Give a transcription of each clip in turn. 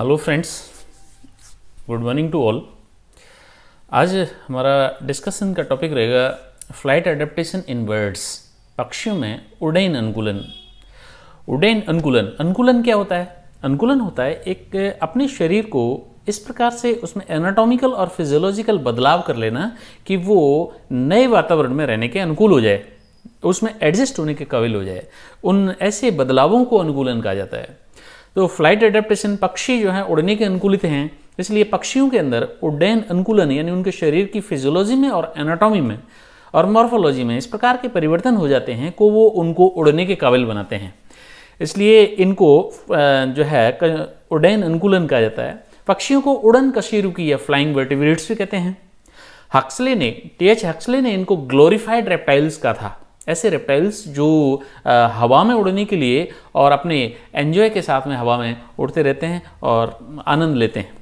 hello friends good morning to all आज हमारा discussion का टॉपिक रहेगा फ्लाइट एडेप्टेशन इन बर्ड्स पक्षियों में उडैन अनुकूलन उडेन अनुकूलन अनुकूलन क्या होता है अनुकूलन होता है एक अपने शरीर को इस प्रकार से उसमें एनाटॉमिकल और फिजियोलॉजिकल बदलाव कर लेना कि वो नए वातावरण में रहने के अनुकूल हो जाए उसमें एडजस्ट होने के काबिल हो जाए उन ऐसे बदलावों को अनुकूलन कहा जाता है तो फ्लाइट एडेप्टेशन पक्षी जो है उड़ने के अनुकूलित हैं इसलिए पक्षियों के अंदर उड्डयन अनुकूलन यानी उनके शरीर की फिजियोलॉजी में और एनाटॉमी में और मॉर्फोलॉजी में इस प्रकार के परिवर्तन हो जाते हैं को वो उनको उड़ने के काबिल बनाते हैं इसलिए इनको जो है उड्डयन अनुकूलन कहा जाता है पक्षियों को उड़न कशीरुकी या फ्लाइंग वर्टिब्रेट्स भी कहते हैं हक्सले ने टी एच हक्सले ने इनको ग्लोरीफाइड रेप्टाइल्स का था ऐसे रेप्टाइल्स जो आ, हवा में उड़ने के लिए और अपने एन्जॉय के साथ में हवा में उड़ते रहते हैं और आनंद लेते हैं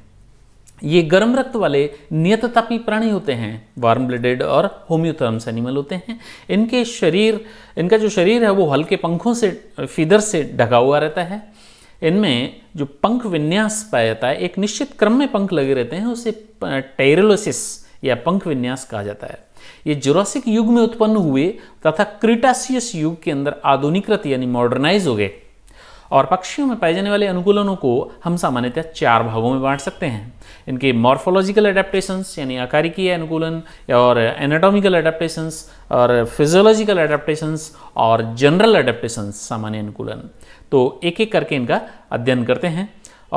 ये गर्म रक्त वाले नियततापी प्राणी होते हैं वार्म ब्लडेड और होम्योथर्म्स एनिमल होते हैं इनके शरीर इनका जो शरीर है वो हल्के पंखों से फीदर से ढका हुआ रहता है इनमें जो पंख विन्यास पाया जाता है एक निश्चित क्रम में पंख लगे रहते हैं उसे टेरलोसिस या पंख विन्यास कहा जाता है ये जुरासिक युग में उत्पन्न हुए तथा क्रिटासियस युग के अंदर आधुनिकृत यानी मॉडर्नाइज हो गए और पक्षियों में पाए जाने वाले अनुकूलनों को हम सामान्यतः चार भागों में बांट सकते हैं इनके मॉर्फोलॉजिकल एडेप्टेशंस यानी आकारिकीय अनुकूलन और एनाटॉमिकल एडेप्टेशंस और फिजियोलॉजिकल एडेप्टेशंस और जनरल एडेप्टेशंस सामान्य अनुकूलन तो एक एक करके इनका अध्ययन करते हैं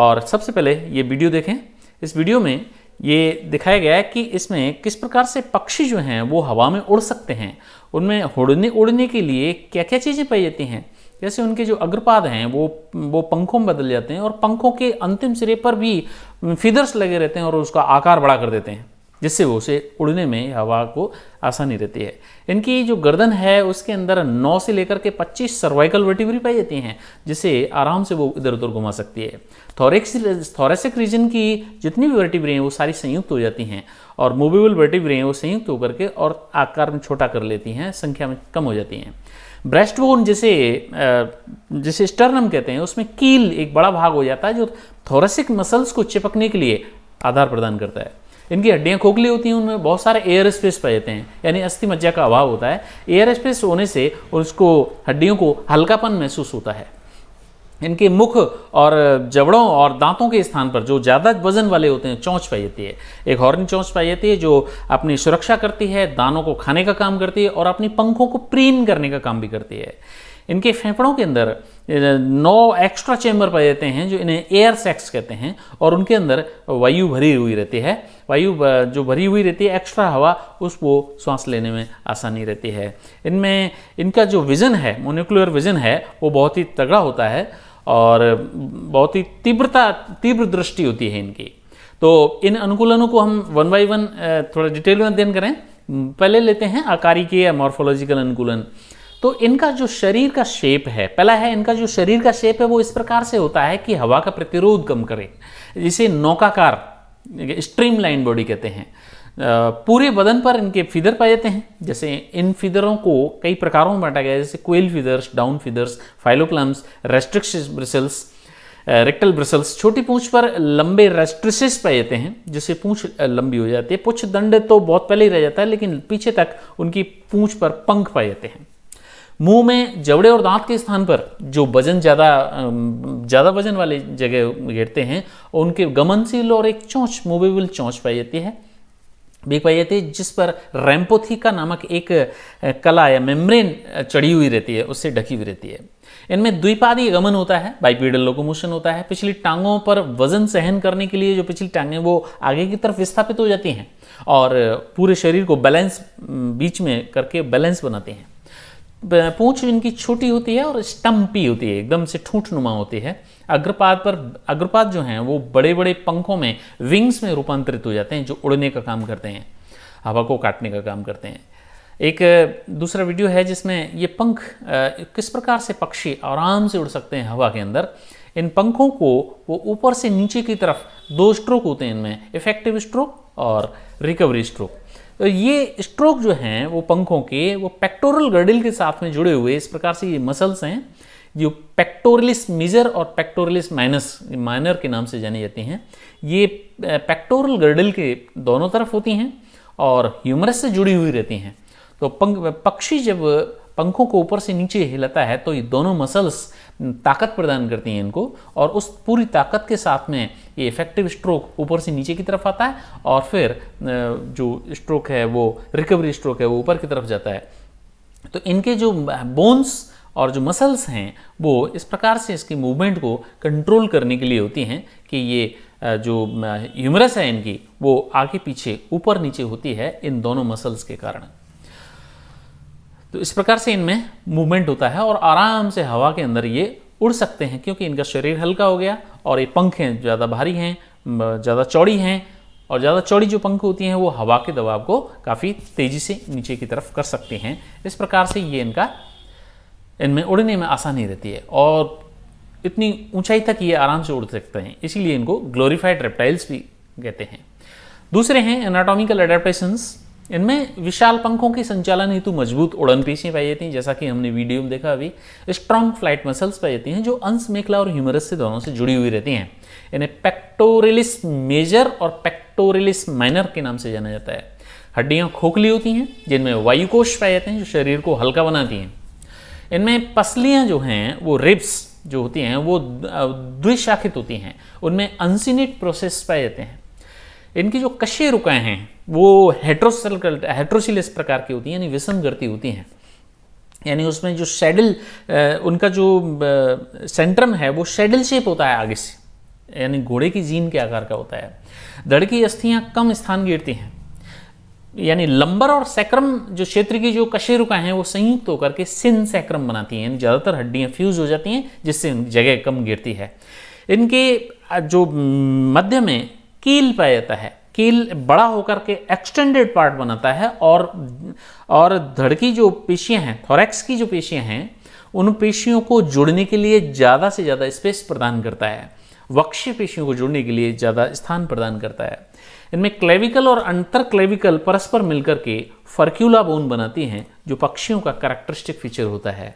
और सबसे पहले ये वीडियो देखें इस वीडियो में ये दिखाया गया है कि इसमें किस प्रकार से पक्षी जो हैं वो हवा में उड़ सकते हैं उनमें उड़ने उड़ने के लिए क्या क्या चीज़ें पाई जाती हैं जैसे उनके जो अग्रपाद हैं वो वो पंखों में बदल जाते हैं और पंखों के अंतिम सिरे पर भी फिदर्स लगे रहते हैं और उसका आकार बड़ा कर देते हैं जिससे वो उसे उड़ने में हवा को आसानी रहती है इनकी जो गर्दन है उसके अंदर 9 से लेकर के 25 सर्वाइकल वर्टिवरी पाई जाती हैं जिसे आराम से वो इधर उधर घुमा सकती है थॉरेक्स थॉरेसिक रीजन की जितनी भी वर्टिवरी हैं वो सारी संयुक्त हो जाती हैं और मूवेबल वर्टिवरी हैं वो संयुक्त होकर के और आकार में छोटा कर लेती हैं संख्या में कम हो जाती हैं ब्रेस्ट बोन जिसे जिसे स्टर्नम कहते हैं उसमें कील एक बड़ा भाग हो जाता है जो थोरेसिक मसल्स को चिपकने के लिए आधार प्रदान करता है इनकी हड्डियाँ खोखली होती हैं उनमें बहुत सारे एयर स्पेस पाए जाते हैं यानी अस्थि मज्जा का अभाव होता है एयर स्पेस होने से उसको हड्डियों को हल्कापन महसूस होता है इनके मुख और जबड़ों और दांतों के स्थान पर जो ज़्यादा वजन वाले होते हैं चौंच पाई जाती है एक हॉर्न चौंच पाई जाती है जो अपनी सुरक्षा करती है दानों को खाने का काम करती है और अपनी पंखों को प्रीन करने का काम भी करती है इनके फेफड़ों के अंदर नौ एक्स्ट्रा चैम्बर पाए जाते हैं जो इन्हें एयर सेक्स कहते हैं और उनके अंदर वायु भरी हुई रहती है वायु जो भरी हुई रहती है एक्स्ट्रा हवा उसको सांस लेने में आसानी रहती है इनमें इनका जो विज़न है मोनिकुलर विज़न है वो बहुत ही तगड़ा होता है और बहुत ही तीव्रता तीव्र दृष्टि होती है इनकी तो इन अनुकूलनों को हम वन बाई वन थोड़ा डिटेल में अध्ययन करें पहले लेते हैं आकारिकीय मॉर्फोलॉजिकल अनुकूलन तो इनका जो शरीर का शेप है पहला है इनका जो शरीर का शेप है वो इस प्रकार से होता है कि हवा का प्रतिरोध कम करे जिसे नौकाकार स्ट्रीम लाइन बॉडी कहते हैं पूरे बदन पर इनके फिदर पाए जाते हैं जैसे इन फिदरों को कई प्रकारों में बांटा गया है जैसे quill feathers down feathers filoplumes rectrices bristles rictal bristles छोटी पूंछ पर लंबे रेस्ट्रिसेस पाए जाते हैं जिससे पूंछ लंबी हो जाती है पुछ दंड तो बहुत पहले ही रह जाता है लेकिन पीछे तक उनकी पूंछ पर पंख पाए जाते हैं मुंह में जबड़े और दांत के स्थान पर जो वजन ज़्यादा ज़्यादा वजन वाले जगह घेरते हैं उनके गमनशील और एक चौंच मूवेबल चौंच पाई जाती है बीक पाई जाती है जिस पर रैम्पोथिका नामक एक कला या मेम्ब्रेन चढ़ी हुई रहती है उससे ढकी हुई रहती है इनमें द्विपादी गमन होता है बाइपीडल लोकोमोशन होता है पिछली टांगों पर वजन सहन करने के लिए जो पिछली टांगें वो आगे की तरफ विस्थापित हो जाती हैं और पूरे शरीर को बैलेंस बीच में करके बैलेंस बनाते हैं पूंछ इनकी छोटी होती है और स्टम्पी होती है एकदम से ठूठ नुमा होती है अग्रपाद पर अग्रपाद जो हैं वो बड़े बड़े पंखों में विंग्स में रूपांतरित हो जाते हैं जो उड़ने का काम करते हैं हवा को काटने का काम करते हैं एक दूसरा वीडियो है जिसमें ये पंख किस प्रकार से पक्षी आराम से उड़ सकते हैं हवा के अंदर इन पंखों को वो ऊपर से नीचे की तरफ दो स्ट्रोक होते हैं इनमें इफेक्टिव स्ट्रोक और रिकवरी स्ट्रोक तो ये स्ट्रोक जो हैं वो पंखों के वो पेक्टोरल गर्डिल के साथ में जुड़े हुए इस प्रकार से ये मसल्स हैं जो पेक्टोरलिस मेजर और पेक्टोरलिस माइनस माइनर के नाम से जानी जाती हैं ये पेक्टोरल गर्डल के दोनों तरफ होती हैं और ह्यूमरस से जुड़ी हुई रहती हैं तो पंख पक्षी जब पंखों को ऊपर से नीचे हिलाता है तो ये दोनों मसल्स ताकत प्रदान करती हैं इनको और उस पूरी ताकत के साथ में ये इफेक्टिव स्ट्रोक ऊपर से नीचे की तरफ आता है और फिर जो स्ट्रोक है वो रिकवरी स्ट्रोक है वो ऊपर की तरफ जाता है तो इनके जो बोन्स और जो मसल्स हैं वो इस प्रकार से इसकी मूवमेंट को कंट्रोल करने के लिए होती हैं कि ये जो ह्यूमरस है इनकी वो आगे पीछे ऊपर नीचे होती है इन दोनों मसल्स के कारण तो इस प्रकार से इनमें मूवमेंट होता है और आराम से हवा के अंदर ये उड़ सकते हैं क्योंकि इनका शरीर हल्का हो गया और ये पंख हैं ज़्यादा भारी हैं ज़्यादा चौड़ी हैं और ज़्यादा चौड़ी जो पंख होती हैं वो हवा के दबाव को काफ़ी तेज़ी से नीचे की तरफ कर सकते हैं इस प्रकार से ये इनका इनमें उड़ने में आसानी रहती है और इतनी ऊंचाई तक ये आराम से उड़ सकते हैं इसीलिए इनको ग्लोरीफाइड रेप्टाइल्स भी कहते हैं दूसरे हैं एनाटॉमिकल एडाप्टेशंस इनमें विशाल पंखों के संचालन हेतु मजबूत उड़न पेशियाँ पाई जाती हैं जैसा कि हमने वीडियो में देखा अभी स्ट्रॉन्ग फ्लाइट मसल्स पाई जाती हैं जो अंश मेखला और ह्यूमरस से दोनों से जुड़ी हुई रहती हैं इन्हें पेक्टोरिलिस मेजर और पेक्टोरिलिस माइनर के नाम से जाना जाता है हड्डियाँ खोखली होती हैं जिनमें वायुकोष पाए जाते हैं जो शरीर को हल्का बनाती हैं इनमें पसलियाँ जो हैं वो रिब्स जो होती हैं वो द्विशाखित होती हैं उनमें अनसिनेट प्रोसेस पाए जाते हैं इनकी जो कशे रुकाएं हैं वो हेट्रोसल हेट्रोसिलस प्रकार की होती हैं यानी विषम गर्ती होती हैं यानी उसमें जो शेडल उनका जो सेंट्रम है वो शेडल शेप होता है आगे से यानी घोड़े की जीन के आकार का होता है दड़ की अस्थियाँ कम स्थान गिरती हैं यानी लंबर और सैक्रम जो क्षेत्र की जो कशेरुका हैं वो संयुक्त तो होकर के सिन सैक्रम बनाती हैं यानी ज़्यादातर हड्डियाँ फ्यूज हो जाती हैं जिससे जगह कम गिरती है इनके जो मध्य में कील पाया जाता है कील बड़ा होकर के एक्सटेंडेड पार्ट बनाता है और और धड़ की जो पेशियाँ हैं थोरेक्स की जो पेशियाँ हैं उन पेशियों को जुड़ने के लिए ज़्यादा से ज़्यादा स्पेस प्रदान करता है वक्ष पेशियों को जुड़ने के लिए ज़्यादा स्थान प्रदान करता है इनमें क्लेविकल और अंतर क्लेविकल परस्पर मिलकर के फर्क्यूला बोन बनाती हैं जो पक्षियों का करेक्टरिस्टिक फीचर होता है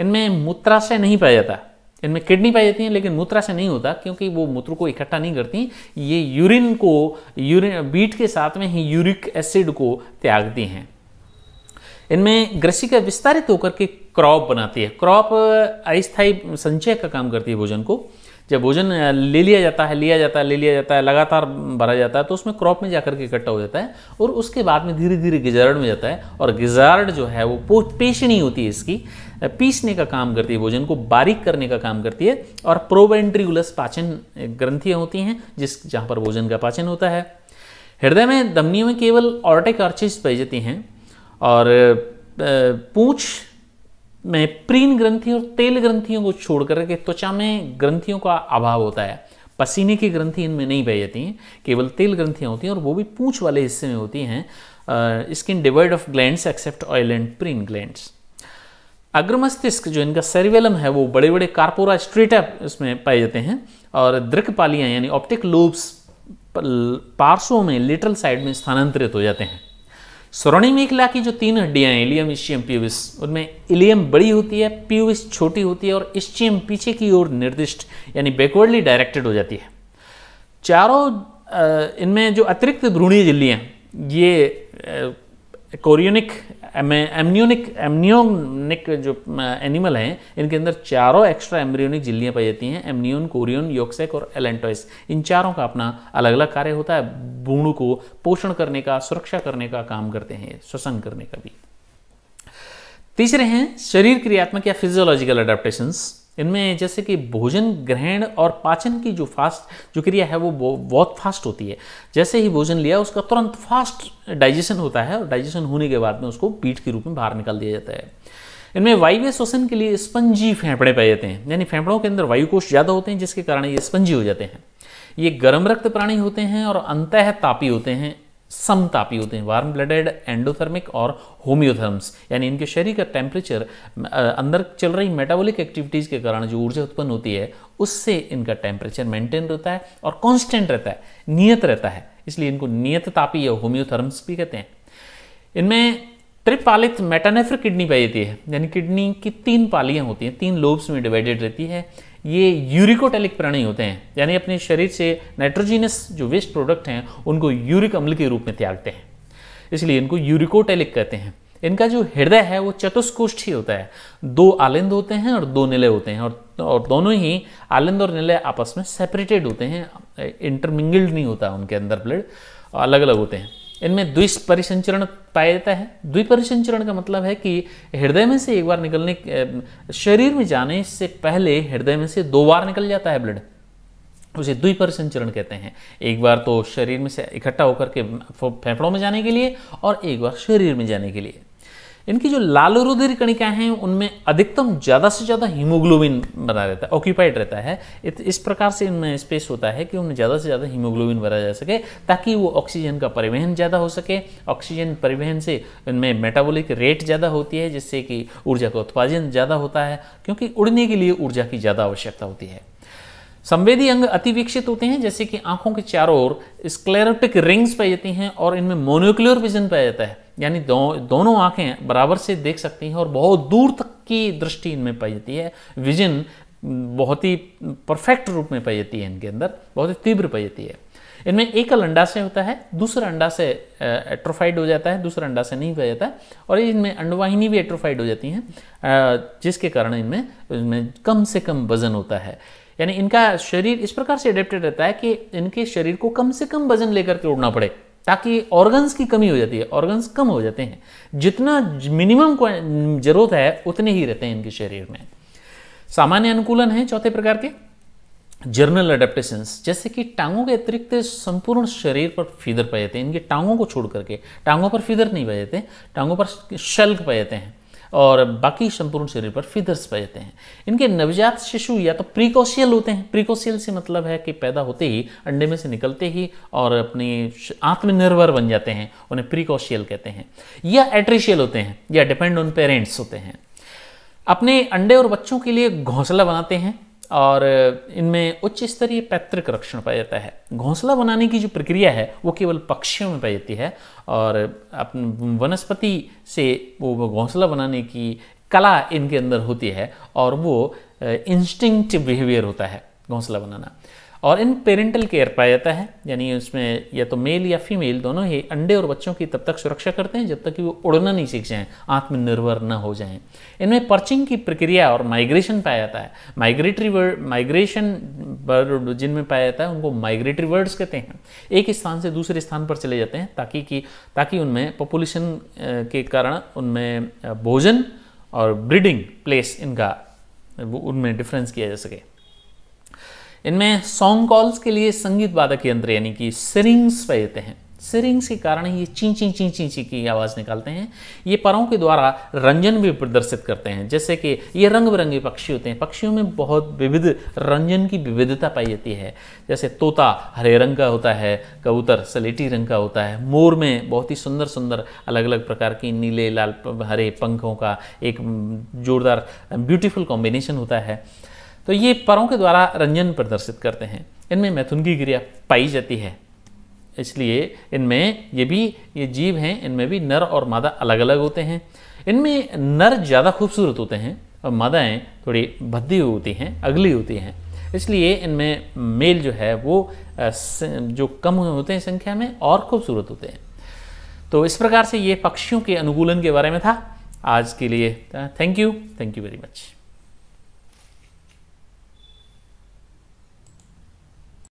इनमें मूत्राशय नहीं पाया जाता इनमें किडनी पाई जाती है लेकिन मूत्रा से नहीं होता क्योंकि वो मूत्र को इकट्ठा नहीं करती ये यूरिन को यूरिन बीट के साथ में ही यूरिक एसिड को त्यागती हैं इनमें ग्रसिका विस्तारित होकर के क्रॉप बनाती है क्रॉप अस्थायी संचय का काम करती है भोजन को जब भोजन ले लिया जाता है लिया जाता है ले लिया जाता है लगातार भरा जाता है तो उसमें क्रॉप में जाकर के इकट्ठा हो जाता है और उसके बाद में धीरे धीरे गिजारड में जाता है और गिजारड जो है वो पेशनी होती है इसकी पीसने का काम करती है भोजन को बारीक करने का काम करती है और प्रोवेंट्रीगुलस पाचन ग्रंथियाँ होती हैं जिस जहाँ पर भोजन का पाचन होता है हृदय में दमनी में केवल ऑर्टिक आर्चिस पाई जाती हैं और पूछ में प्रीन ग्रंथियों और तेल ग्रंथियों को छोड़कर के त्वचा में ग्रंथियों का अभाव होता है पसीने की ग्रंथि इनमें नहीं पाई जाती हैं केवल तेल ग्रंथियाँ होती हैं और वो भी पूछ वाले हिस्से में होती हैं skin devoid of glands except oil and preen glands अग्रमस्तिष्क जो इनका सेरिवेलम है वो बड़े बड़े कार्पोरा स्ट्रेटा इसमें पाए जाते हैं और दृक पालियाँ यानी ऑप्टिक लोब्स पार्श्वों में लिटरल साइड में स्थानांतरित हो जाते हैं स्वर्णिम एकला की जो तीन हड्डियाँ हैं इलियम इश्चियम प्यूविस उनमें इलियम बड़ी होती है प्यूविस छोटी होती है और इश्चियम पीछे की ओर निर्दिष्ट यानी बैकवर्डली डायरेक्टेड हो जाती है चारों इनमें जो अतिरिक्त भ्रूणीय हैं ये कोरियोनिक एमनियोनिक एमनियोनिक जो एनिमल हैं इनके अंदर चारों एक्स्ट्रा एम्ब्रियोनिक झिल्लियाँ पाई जाती हैं एमनियोन कोरियोन योक्सेक और एलेंटोइस इन चारों का अपना अलग अलग कार्य होता है भूण को पोषण करने का सुरक्षा करने का काम करते हैं श्वसन करने का भी तीसरे हैं शरीर क्रियात्मक या फिजियोलॉजिकल अडेप्टेशंस इनमें जैसे कि भोजन ग्रहण और पाचन की जो फास्ट जो क्रिया है वो बहुत फास्ट होती है जैसे ही भोजन लिया उसका तुरंत फास्ट डाइजेशन होता है और डाइजेशन होने के बाद में उसको पीठ के रूप में बाहर निकाल दिया जाता है इनमें वायव्य श्वसन के लिए स्पंजी फेफड़े पाए जाते हैं यानी फेफड़ों के अंदर वायुकोष ज़्यादा होते हैं जिसके कारण ये स्पंजी हो जाते हैं ये गर्म रक्त प्राणी होते हैं और अंतः तापी होते हैं समतापी होते हैं वार्म ब्लडेड एंडोथर्मिक और होम्योथर्म्स यानी इनके शरीर का टेम्परेचर अंदर चल रही मेटाबॉलिक एक्टिविटीज़ के कारण जो ऊर्जा उत्पन्न होती है उससे इनका टेम्परेचर मेंटेन रहता है और कांस्टेंट रहता है नियत रहता है इसलिए इनको नियत तापी या होम्योथर्म्स भी कहते हैं इनमें त्रिपालित मेटानेफ्र किडनी पाई जाती है यानी किडनी की तीन पालियाँ होती हैं तीन लोब्स में डिवाइडेड रहती है ये यूरिकोटेलिक प्राणी होते हैं यानी अपने शरीर से नाइट्रोजीनस जो वेस्ट प्रोडक्ट हैं उनको यूरिक अम्ल के रूप में त्यागते हैं इसलिए इनको यूरिकोटेलिक कहते हैं इनका जो हृदय है वो चतुष्कोष्ठी होता है दो आलिंद होते हैं और दो निलय होते हैं और और दोनों ही आलिंद और निलय आपस में सेपरेटेड होते हैं इंटरमिंगल्ड नहीं होता उनके अंदर ब्लड अलग अलग होते हैं इनमें द्विपरिसंचरण पाया जाता है द्विपरिसंचरण का मतलब है कि हृदय में से एक बार निकलने शरीर में जाने से पहले हृदय में से दो बार निकल जाता है ब्लड उसे द्विपरिसंचरण कहते हैं एक बार तो शरीर में से इकट्ठा होकर के फेफड़ों में जाने के लिए और एक बार शरीर में जाने के लिए इनकी जो लाल रुधिर कणिकाएं हैं उनमें अधिकतम ज़्यादा से ज़्यादा हीमोग्लोबिन बना रहता है ऑक्यूपाइड रहता है इस प्रकार से इनमें स्पेस होता है कि उनमें ज़्यादा से ज़्यादा हीमोग्लोबिन भरा जा सके ताकि वो ऑक्सीजन का परिवहन ज़्यादा हो सके ऑक्सीजन परिवहन से इनमें मेटाबोलिक रेट ज़्यादा होती है जिससे कि ऊर्जा का उत्पादन ज़्यादा होता है क्योंकि उड़ने के लिए ऊर्जा की ज़्यादा आवश्यकता होती है संवेदी अंग अतिविकसित होते हैं जैसे कि आंखों के चारों ओर स्क्लेरोटिक रिंग्स पाई जाती हैं और इनमें मोनोक्लियर विजन पाया जाता है यानी दो, दोनों आंखें बराबर से देख सकती हैं और बहुत दूर तक की दृष्टि इनमें पाई जाती है विजन बहुत ही परफेक्ट रूप में पाई जाती है इनके अंदर बहुत ही तीव्र पाई जाती है इनमें अंडा अंडाशय होता है दूसरा अंडाशय एट्रोफाइड हो जाता है दूसरा अंडाशय नहीं पाया जाता है और इनमें अंडवाहिनी भी एट्रोफाइड हो जाती हैं जिसके कारण इनमें इनमें कम से कम वजन होता है यानी इनका शरीर इस प्रकार से अडेप्टेड रहता है कि इनके शरीर को कम से कम वजन लेकर के उड़ना पड़े ताकि ऑर्गन्स की कमी हो जाती है ऑर्गन्स कम हो जाते हैं जितना मिनिमम जरूरत है उतने ही रहते हैं इनके शरीर में सामान्य अनुकूलन है चौथे प्रकार के जर्नल अडेप्टेशन जैसे कि टांगों के अतिरिक्त संपूर्ण शरीर पर फीदर पाए जाते हैं इनके टांगों को छोड़ करके टांगों पर फीदर नहीं पाए जाते टांगों पर शल्क पाए जाते हैं और बाकी संपूर्ण शरीर पर फिदर्स जाते हैं इनके नवजात शिशु या तो प्रीकोशियल होते हैं प्रीकोशियल से मतलब है कि पैदा होते ही अंडे में से निकलते ही और अपनी आत्मनिर्भर बन जाते हैं उन्हें प्रीकोशियल कहते हैं या एट्रिशियल होते हैं या डिपेंड ऑन पेरेंट्स होते हैं अपने अंडे और बच्चों के लिए घोंसला बनाते हैं और इनमें उच्च स्तरीय पैतृक रक्षण पाया जाता है घोंसला बनाने की जो प्रक्रिया है वो केवल पक्षियों में पाई जाती है और अपने वनस्पति से वो घोंसला बनाने की कला इनके अंदर होती है और वो इंस्टिंक्टिव बिहेवियर होता है घोंसला बनाना और इन पेरेंटल केयर पाया जाता है यानी उसमें या तो मेल या फीमेल दोनों ही अंडे और बच्चों की तब तक सुरक्षा करते हैं जब तक कि वो उड़ना नहीं सीख जाएं आत्मनिर्भर न हो जाएं इनमें पर्चिंग की प्रक्रिया और माइग्रेशन पाया जाता है माइग्रेटरी वर्ड माइग्रेशन बर्ड जिनमें पाया जाता है उनको माइग्रेटरी वर्ड्स कहते हैं एक स्थान से दूसरे स्थान पर चले जाते हैं ताकि कि ताकि उनमें पॉपुलेशन के कारण उनमें भोजन और ब्रीडिंग प्लेस इनका उनमें डिफरेंस किया जा सके इनमें सॉन्ग कॉल्स के लिए संगीत वादक यंत्र यानी कि सिरिंग्स पहते हैं सिरिंग्स के कारण ये चींची ची ची ची ची की आवाज़ निकालते हैं ये परों के द्वारा रंजन भी प्रदर्शित करते हैं जैसे कि ये रंग बिरंगे पक्षी होते हैं पक्षियों में बहुत विविध रंजन की विविधता पाई जाती है जैसे तोता हरे रंग का होता है कबूतर सलेटी रंग का होता है मोर में बहुत ही सुंदर सुंदर अलग अलग प्रकार की नीले लाल हरे पंखों का एक जोरदार ब्यूटीफुल कॉम्बिनेशन होता है तो ये परों के द्वारा रंजन प्रदर्शित करते हैं इनमें मैथुन की क्रिया पाई जाती है इसलिए इनमें ये भी ये जीव हैं इनमें भी नर और मादा अलग अलग होते हैं इनमें नर ज़्यादा खूबसूरत होते हैं और मादाएँ थोड़ी भद्दी होती हैं अगली होती हैं इसलिए इनमें मेल जो है वो जो कम होते हैं संख्या में और खूबसूरत होते हैं तो इस प्रकार से ये पक्षियों के अनुकूलन के बारे में था आज के लिए thank you thank you very much